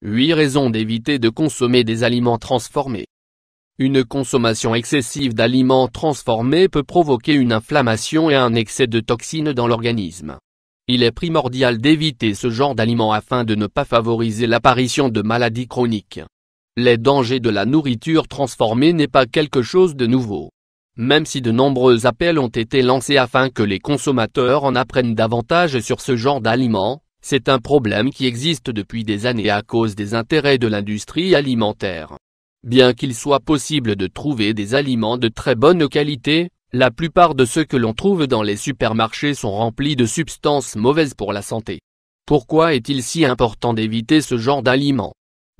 8 raisons d'éviter de consommer des aliments transformés. Une consommation excessive d'aliments transformés peut provoquer une inflammation et un excès de toxines dans l'organisme. Il est primordial d'éviter ce genre d'aliments afin de ne pas favoriser l'apparition de maladies chroniques. Les dangers de la nourriture transformée n'est pas quelque chose de nouveau. Même si de nombreux appels ont été lancés afin que les consommateurs en apprennent davantage sur ce genre d'aliments, c'est un problème qui existe depuis des années à cause des intérêts de l'industrie alimentaire. Bien qu'il soit possible de trouver des aliments de très bonne qualité, la plupart de ceux que l'on trouve dans les supermarchés sont remplis de substances mauvaises pour la santé. Pourquoi est-il si important d'éviter ce genre d'aliments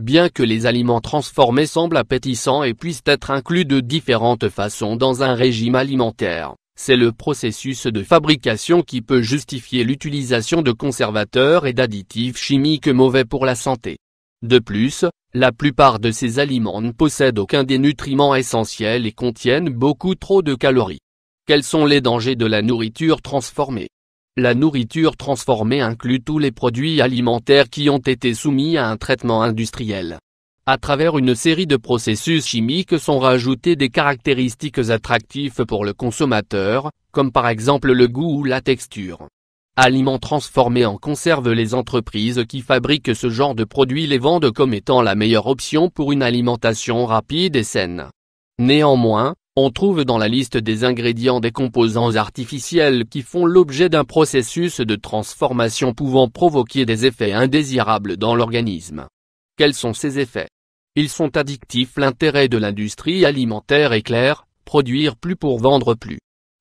Bien que les aliments transformés semblent appétissants et puissent être inclus de différentes façons dans un régime alimentaire, c'est le processus de fabrication qui peut justifier l'utilisation de conservateurs et d'additifs chimiques mauvais pour la santé. De plus, la plupart de ces aliments ne possèdent aucun des nutriments essentiels et contiennent beaucoup trop de calories. Quels sont les dangers de la nourriture transformée La nourriture transformée inclut tous les produits alimentaires qui ont été soumis à un traitement industriel. À travers une série de processus chimiques sont rajoutées des caractéristiques attractives pour le consommateur, comme par exemple le goût ou la texture. Aliments transformés en conserve Les entreprises qui fabriquent ce genre de produits les vendent comme étant la meilleure option pour une alimentation rapide et saine. Néanmoins, on trouve dans la liste des ingrédients des composants artificiels qui font l'objet d'un processus de transformation pouvant provoquer des effets indésirables dans l'organisme. Quels sont ces effets ils sont addictifs L'intérêt de l'industrie alimentaire est clair, produire plus pour vendre plus.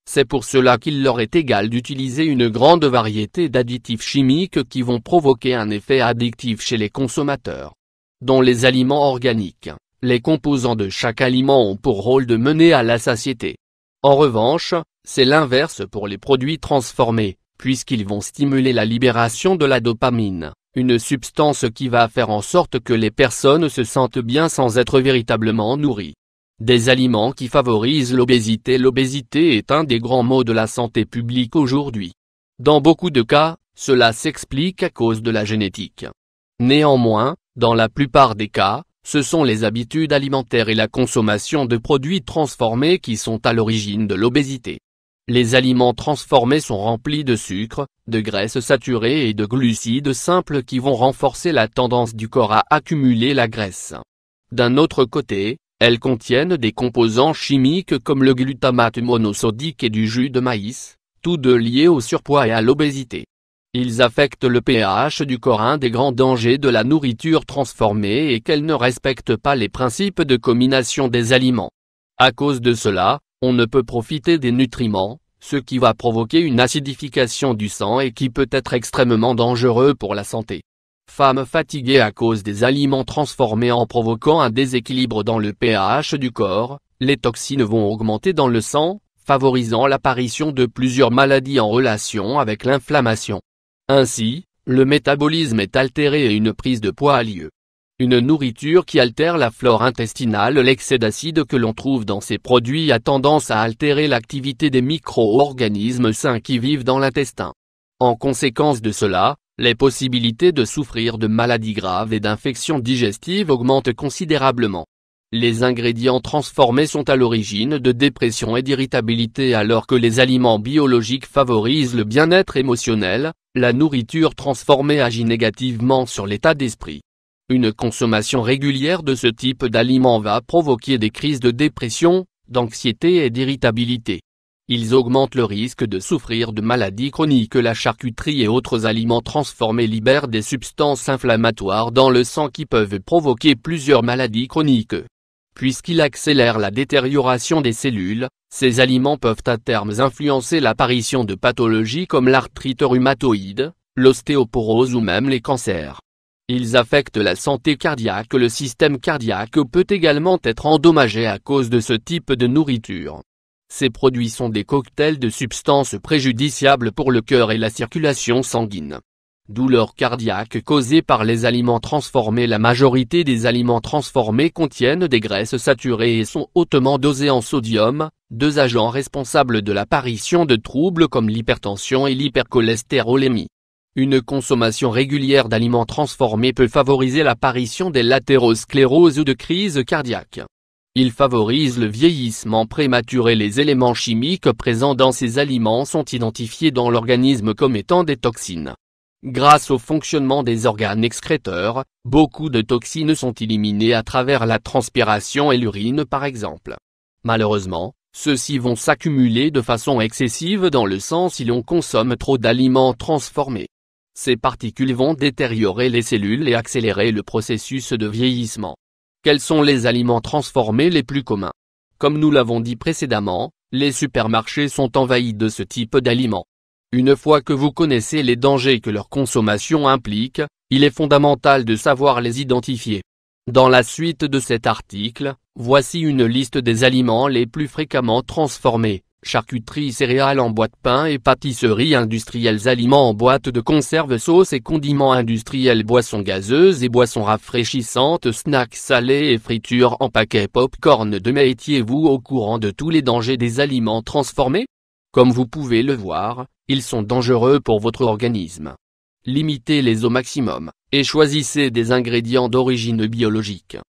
C'est pour cela qu'il leur est égal d'utiliser une grande variété d'additifs chimiques qui vont provoquer un effet addictif chez les consommateurs. Dans les aliments organiques, les composants de chaque aliment ont pour rôle de mener à la satiété. En revanche, c'est l'inverse pour les produits transformés, puisqu'ils vont stimuler la libération de la dopamine, une substance qui va faire en sorte que les personnes se sentent bien sans être véritablement nourries. Des aliments qui favorisent l'obésité L'obésité est un des grands maux de la santé publique aujourd'hui. Dans beaucoup de cas, cela s'explique à cause de la génétique. Néanmoins, dans la plupart des cas, ce sont les habitudes alimentaires et la consommation de produits transformés qui sont à l'origine de l'obésité. Les aliments transformés sont remplis de sucre, de graisses saturées et de glucides simples qui vont renforcer la tendance du corps à accumuler la graisse. D'un autre côté, elles contiennent des composants chimiques comme le glutamate monosodique et du jus de maïs, tous deux liés au surpoids et à l'obésité. Ils affectent le pH du corps un des grands dangers de la nourriture transformée et qu'elle ne respecte pas les principes de combination des aliments. À cause de cela, on ne peut profiter des nutriments, ce qui va provoquer une acidification du sang et qui peut être extrêmement dangereux pour la santé. Femmes fatiguées à cause des aliments transformés en provoquant un déséquilibre dans le pH du corps, les toxines vont augmenter dans le sang, favorisant l'apparition de plusieurs maladies en relation avec l'inflammation. Ainsi, le métabolisme est altéré et une prise de poids a lieu une nourriture qui altère la flore intestinale. L'excès d'acide que l'on trouve dans ces produits a tendance à altérer l'activité des micro-organismes sains qui vivent dans l'intestin. En conséquence de cela, les possibilités de souffrir de maladies graves et d'infections digestives augmentent considérablement. Les ingrédients transformés sont à l'origine de dépression et d'irritabilité alors que les aliments biologiques favorisent le bien-être émotionnel, la nourriture transformée agit négativement sur l'état d'esprit. Une consommation régulière de ce type d'aliments va provoquer des crises de dépression, d'anxiété et d'irritabilité. Ils augmentent le risque de souffrir de maladies chroniques. La charcuterie et autres aliments transformés libèrent des substances inflammatoires dans le sang qui peuvent provoquer plusieurs maladies chroniques. Puisqu'ils accélèrent la détérioration des cellules, ces aliments peuvent à terme influencer l'apparition de pathologies comme l'arthrite rhumatoïde, l'ostéoporose ou même les cancers. Ils affectent la santé cardiaque. Le système cardiaque peut également être endommagé à cause de ce type de nourriture. Ces produits sont des cocktails de substances préjudiciables pour le cœur et la circulation sanguine. Douleurs cardiaques causées par les aliments transformés La majorité des aliments transformés contiennent des graisses saturées et sont hautement dosés en sodium, deux agents responsables de l'apparition de troubles comme l'hypertension et l'hypercholestérolémie. Une consommation régulière d'aliments transformés peut favoriser l'apparition des latéroscléroses ou de crises cardiaques. Il favorise le vieillissement prématuré. Les éléments chimiques présents dans ces aliments sont identifiés dans l'organisme comme étant des toxines. Grâce au fonctionnement des organes excréteurs, beaucoup de toxines sont éliminées à travers la transpiration et l'urine par exemple. Malheureusement, ceux-ci vont s'accumuler de façon excessive dans le sang si l'on consomme trop d'aliments transformés. Ces particules vont détériorer les cellules et accélérer le processus de vieillissement. Quels sont les aliments transformés les plus communs Comme nous l'avons dit précédemment, les supermarchés sont envahis de ce type d'aliments. Une fois que vous connaissez les dangers que leur consommation implique, il est fondamental de savoir les identifier. Dans la suite de cet article, voici une liste des aliments les plus fréquemment transformés charcuterie céréales en boîte pain et pâtisserie industrielles aliments en boîte de conserve sauces et condiments industriels boissons gazeuses et boissons rafraîchissantes snacks salés et fritures en paquets popcorn de étiez-vous au courant de tous les dangers des aliments transformés Comme vous pouvez le voir, ils sont dangereux pour votre organisme. Limitez-les au maximum, et choisissez des ingrédients d'origine biologique.